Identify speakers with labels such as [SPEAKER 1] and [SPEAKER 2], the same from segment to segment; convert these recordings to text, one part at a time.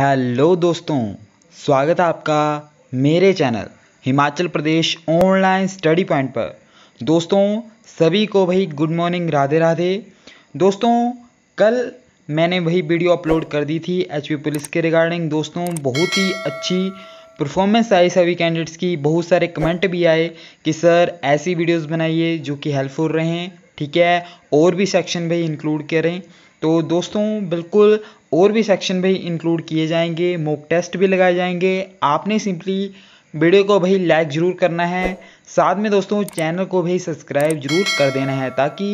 [SPEAKER 1] hello दोस्तों स्वागत है आपका मेरे channel Himachal Pradesh online study point पर दोस्तों सभी को भाई गुड मॉर्निंग राधे राधे दोस्तों कल मैंने वही वीडियो अपलोड कर दी थी एच पुलिस के रिगार्डिंग दोस्तों बहुत ही अच्छी परफॉर्मेंस आई सभी कैंडिडेट्स की बहुत सारे कमेंट भी आए कि सर ऐसी वीडियोज़ बनाइए जो कि हेल्पफुल रहें ठीक है और भी सेक्शन भाई इंक्लूड करें तो दोस्तों बिल्कुल और भी सेक्शन भी इंक्लूड किए जाएंगे मॉक टेस्ट भी लगाए जाएंगे आपने सिंपली वीडियो को भाई लाइक ज़रूर करना है साथ में दोस्तों चैनल को भी सब्सक्राइब जरूर कर देना है ताकि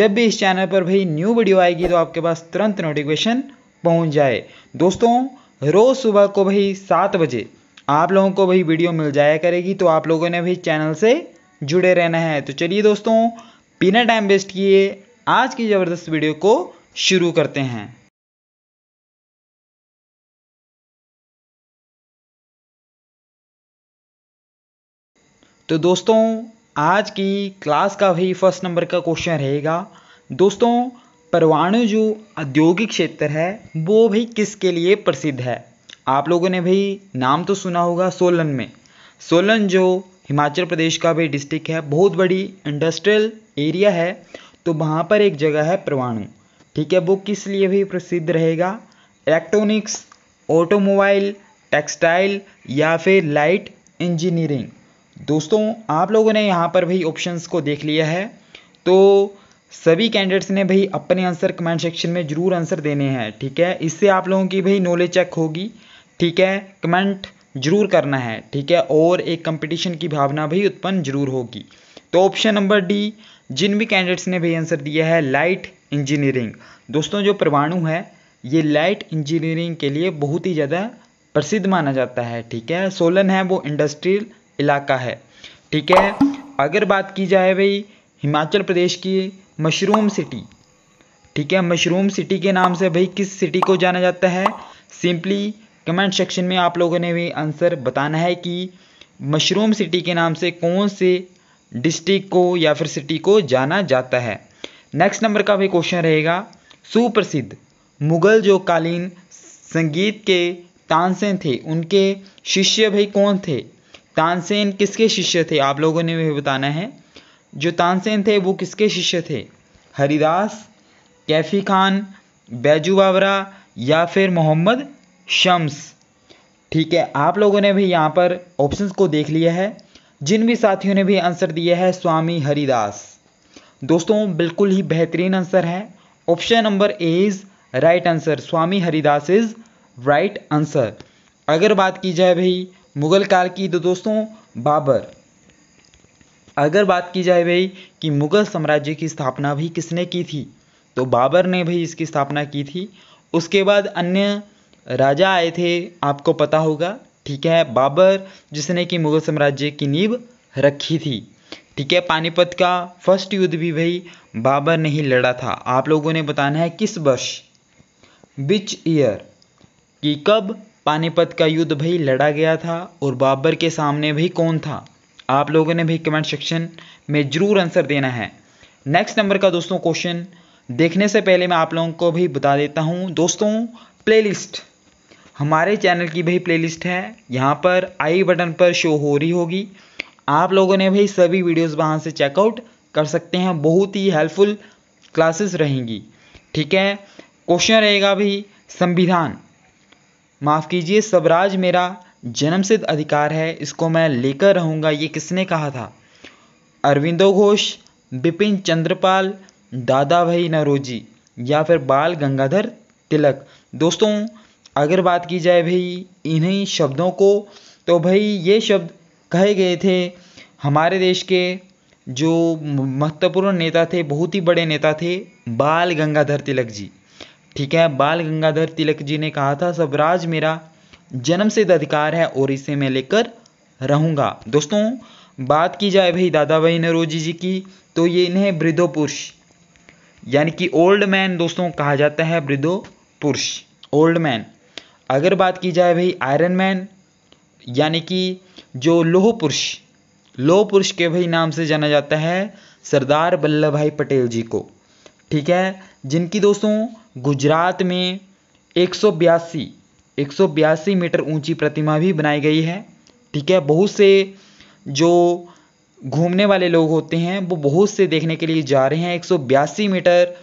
[SPEAKER 1] जब भी इस चैनल पर भाई न्यू वीडियो आएगी तो आपके पास तुरंत नोटिफिकेशन पहुंच जाए दोस्तों रोज़ सुबह को भाई सात बजे आप लोगों को भाई वीडियो मिल जाया करेगी तो आप लोगों ने भी चैनल से जुड़े रहना है तो चलिए दोस्तों बिना टाइम वेस्ट किए आज की ज़बरदस्त वीडियो को शुरू करते हैं तो दोस्तों आज की क्लास का भी फर्स्ट नंबर का क्वेश्चन रहेगा दोस्तों परवाणु जो औद्योगिक क्षेत्र है वो भी किसके लिए प्रसिद्ध है आप लोगों ने भी नाम तो सुना होगा सोलन में सोलन जो हिमाचल प्रदेश का भी डिस्ट्रिक्ट है बहुत बड़ी इंडस्ट्रियल एरिया है तो वहाँ पर एक जगह है परवाणु ठीक है वो किस लिए भी प्रसिद्ध रहेगा इलेक्ट्रॉनिक्स ऑटोमोबाइल टेक्सटाइल या फिर लाइट इंजीनियरिंग दोस्तों आप लोगों ने यहाँ पर भी ऑप्शंस को देख लिया है तो सभी कैंडिडेट्स ने भाई अपने आंसर कमेंट सेक्शन में ज़रूर आंसर देने हैं ठीक है इससे आप लोगों की भाई नॉलेज चेक होगी ठीक है कमेंट जरूर करना है ठीक है और एक कंपटीशन की भावना भी उत्पन्न जरूर होगी तो ऑप्शन नंबर डी जिन भी कैंडिडेट्स ने भी आंसर दिया है लाइट इंजीनियरिंग दोस्तों जो परमाणु है ये लाइट इंजीनियरिंग के लिए बहुत ही ज़्यादा प्रसिद्ध माना जाता है ठीक है सोलन है वो इंडस्ट्रियल इलाका है ठीक है अगर बात की जाए भाई हिमाचल प्रदेश की मशरूम सिटी ठीक है मशरूम सिटी के नाम से भाई किस सिटी को जाना जाता है सिंपली कमेंट सेक्शन में आप लोगों ने भी आंसर बताना है कि मशरूम सिटी के नाम से कौन से डिस्ट्रिक्ट को या फिर सिटी को जाना जाता है नेक्स्ट नंबर का भी क्वेश्चन रहेगा सुप्रसिद्ध मुगल जो कालीन संगीत के तानसेन थे उनके शिष्य भाई कौन थे तानसेन किसके शिष्य थे आप लोगों ने भी बताना है जो तानसेन थे वो किसके शिष्य थे हरिदास कैफी खान बैजू बावरा या फिर मोहम्मद शम्स ठीक है आप लोगों ने भी यहाँ पर ऑप्शंस को देख लिया है जिन भी साथियों ने भी आंसर दिया है स्वामी हरिदास दोस्तों बिल्कुल ही बेहतरीन आंसर है option number A is right answer Swami Haridas is right answer अगर बात की जाए भाई मुगल काल की तो दोस्तों बाबर अगर बात की जाए भाई कि मुगल साम्राज्य की स्थापना भी किसने की थी तो बाबर ने भाई इसकी स्थापना की थी उसके बाद अन्य राजा आए थे आपको पता होगा ठीक है बाबर जिसने कि मुगल साम्राज्य की नींव रखी थी ठीक है पानीपत का फर्स्ट युद्ध भी भाई बाबर ने ही लड़ा था आप लोगों ने बताना है किस वर्ष बिच ईयर कि कब पानीपत का युद्ध भाई लड़ा गया था और बाबर के सामने भाई कौन था आप लोगों ने भाई कमेंट सेक्शन में ज़रूर आंसर देना है नेक्स्ट नंबर का दोस्तों क्वेश्चन देखने से पहले मैं आप लोगों को भी बता देता हूँ दोस्तों प्लेलिस्ट हमारे चैनल की भी प्लेलिस्ट है यहाँ पर आई बटन पर शो हो रही होगी आप लोगों ने भाई सभी वीडियोस वहाँ से चेकआउट कर सकते हैं बहुत ही हेल्पफुल क्लासेस रहेंगी ठीक है क्वेश्चन रहेगा भाई संविधान माफ़ कीजिए स्वराज मेरा जन्म अधिकार है इसको मैं लेकर रहूँगा ये किसने कहा था अरविंदो घोष बिपिन चंद्रपाल दादा भाई नरोजी या फिर बाल गंगाधर तिलक दोस्तों अगर बात की जाए भाई इन्हीं शब्दों को तो भाई ये शब्द कहे गए थे हमारे देश के जो महत्वपूर्ण नेता थे बहुत ही बड़े नेता थे बाल गंगाधर तिलक जी ठीक है बाल गंगाधर तिलक जी ने कहा था स्वराज मेरा जन्म से अधिकार है और इसे मैं लेकर रहूँगा दोस्तों बात की जाए भाई दादा भाई नरोजी जी की तो ये इन्हें वृद्धो पुरुष यानी कि ओल्ड मैन दोस्तों कहा जाता है वृद्धो पुरुष ओल्ड मैन अगर बात की जाए भाई आयरन मैन यानी कि जो लोह पुरुष लोह पुरुष के भाई नाम से जाना जाता है सरदार वल्लभ भाई पटेल जी को ठीक है जिनकी दोस्तों गुजरात में एक सौ बयासी एक सौ बयासी मीटर ऊंची प्रतिमा भी बनाई गई है ठीक है बहुत से जो घूमने वाले लोग होते हैं वो बहुत से देखने के लिए जा रहे हैं एक सौ बयासी मीटर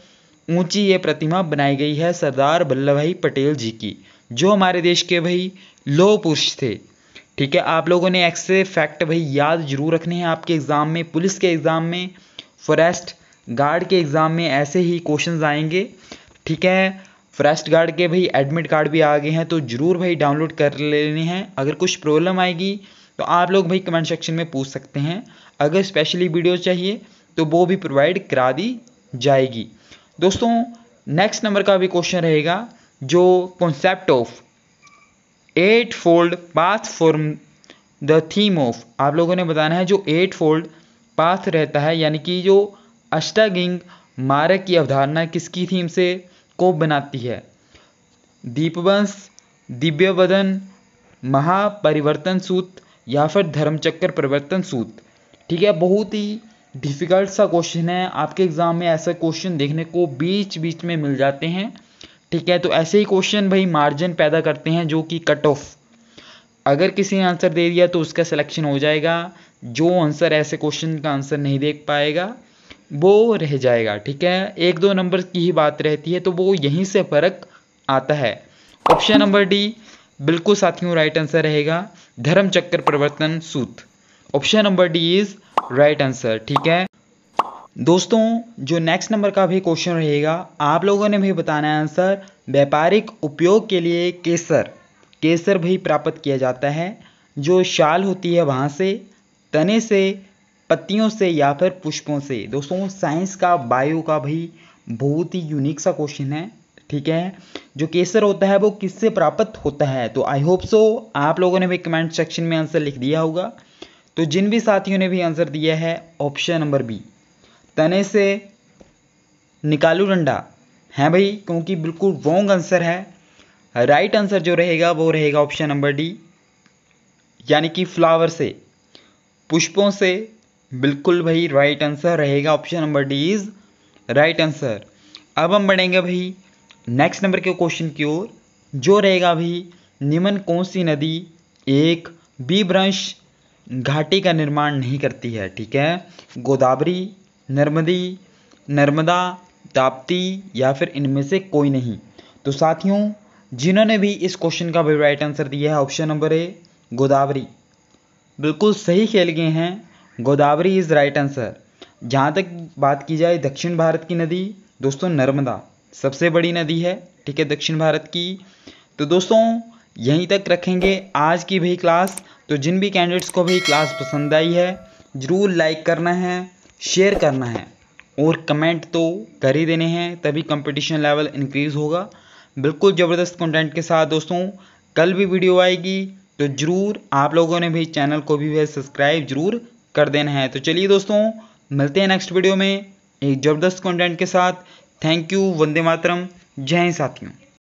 [SPEAKER 1] ऊंची ये प्रतिमा बनाई गई है सरदार वल्लभ भाई पटेल जी की जो हमारे देश के भाई लोह पुरुष थे ठीक है आप लोगों ने ऐसे फैक्ट भाई याद जरूर रखने हैं आपके एग्ज़ाम में पुलिस के एग्ज़ाम में फॉरेस्ट गार्ड के एग्ज़ाम में ऐसे ही क्वेश्चंस आएंगे ठीक है फॉरेस्ट गार्ड के भाई एडमिट कार्ड भी आ गए हैं तो ज़रूर भाई डाउनलोड कर लेने हैं अगर कुछ प्रॉब्लम आएगी तो आप लोग भाई कमेंट सेक्शन में पूछ सकते हैं अगर स्पेशली वीडियो चाहिए तो वो भी प्रोवाइड करा दी जाएगी दोस्तों नेक्स्ट नंबर का भी क्वेश्चन रहेगा जो concept of eightfold path form the theme of आप लोगों ने बताना है जो एट फोल्ड पाथ रहता है यानी कि जो अष्टागिंग मारक की अवधारणा किसकी थीम से को बनाती है दीपवंश दिव्यवदन महापरिवर्तन सूत या फिर धर्मचक्र परिवर्तन सूत ठीक है बहुत ही डिफ़िकल्ट सा क्वेश्चन है आपके एग्ज़ाम में ऐसे क्वेश्चन देखने को बीच बीच में मिल जाते हैं ठीक है तो ऐसे ही क्वेश्चन भाई मार्जिन पैदा करते हैं जो कि कट ऑफ अगर किसी ने आंसर दे दिया तो उसका सिलेक्शन हो जाएगा जो आंसर ऐसे क्वेश्चन का आंसर नहीं देख पाएगा वो रह जाएगा ठीक है एक दो नंबर की ही बात रहती है तो वो यहीं से फ़र्क आता है ऑप्शन नंबर डी बिल्कुल साथियों राइट आंसर रहेगा धर्म चक्कर प्रवर्तन सूत्र option number D is right answer ठीक है दोस्तों जो नेक्स्ट नंबर का भी क्वेश्चन रहेगा आप लोगों ने भी बताना है आंसर व्यापारिक उपयोग के लिए केसर केसर भी प्राप्त किया जाता है जो शाल होती है वहाँ से तने से पत्तियों से या फिर पुष्पों से दोस्तों साइंस का बायो का भी बहुत ही यूनिक सा क्वेश्चन है ठीक है जो केसर होता है वो किससे प्राप्त होता है तो आई होप सो आप लोगों ने भी कमेंट सेक्शन में आंसर लिख दिया होगा तो जिन भी साथियों ने भी आंसर दिया है ऑप्शन नंबर बी तने से निकालू डंडा है हाँ भाई क्योंकि बिल्कुल रॉन्ग आंसर है राइट आंसर जो रहेगा वो रहेगा ऑप्शन नंबर डी यानी कि फ्लावर से पुष्पों से बिल्कुल भाई राइट आंसर रहेगा option number D is right answer अब हम बढ़ेंगे भाई नेक्स्ट नंबर के क्वेश्चन की ओर जो रहेगा भाई निम्न कौन सी नदी एक ब्रंश घाटी का निर्माण नहीं करती है ठीक है गोदावरी नर्मदी नर्मदा ताप्ती या फिर इनमें से कोई नहीं तो साथियों जिन्होंने भी इस क्वेश्चन का भी राइट आंसर दिया है ऑप्शन नंबर ए गोदावरी बिल्कुल सही खेल गए हैं गोदावरी इज़ राइट आंसर जहाँ तक बात की जाए दक्षिण भारत की नदी दोस्तों नर्मदा सबसे बड़ी नदी है ठीक है दक्षिण भारत की तो दोस्तों यहीं तक रखेंगे आज की भी क्लास तो जिन भी कैंडिडेट्स को भी क्लास पसंद आई है ज़रूर लाइक करना है शेयर करना है और कमेंट तो कर ही देने हैं तभी कंपटीशन लेवल इंक्रीज़ होगा बिल्कुल ज़बरदस्त कंटेंट के साथ दोस्तों कल भी वीडियो आएगी तो ज़रूर आप लोगों ने भी चैनल को भी सब्सक्राइब ज़रूर कर देना है तो चलिए दोस्तों मिलते हैं नेक्स्ट वीडियो में एक ज़बरदस्त कंटेंट के साथ थैंक यू वंदे मातरम जय साथियों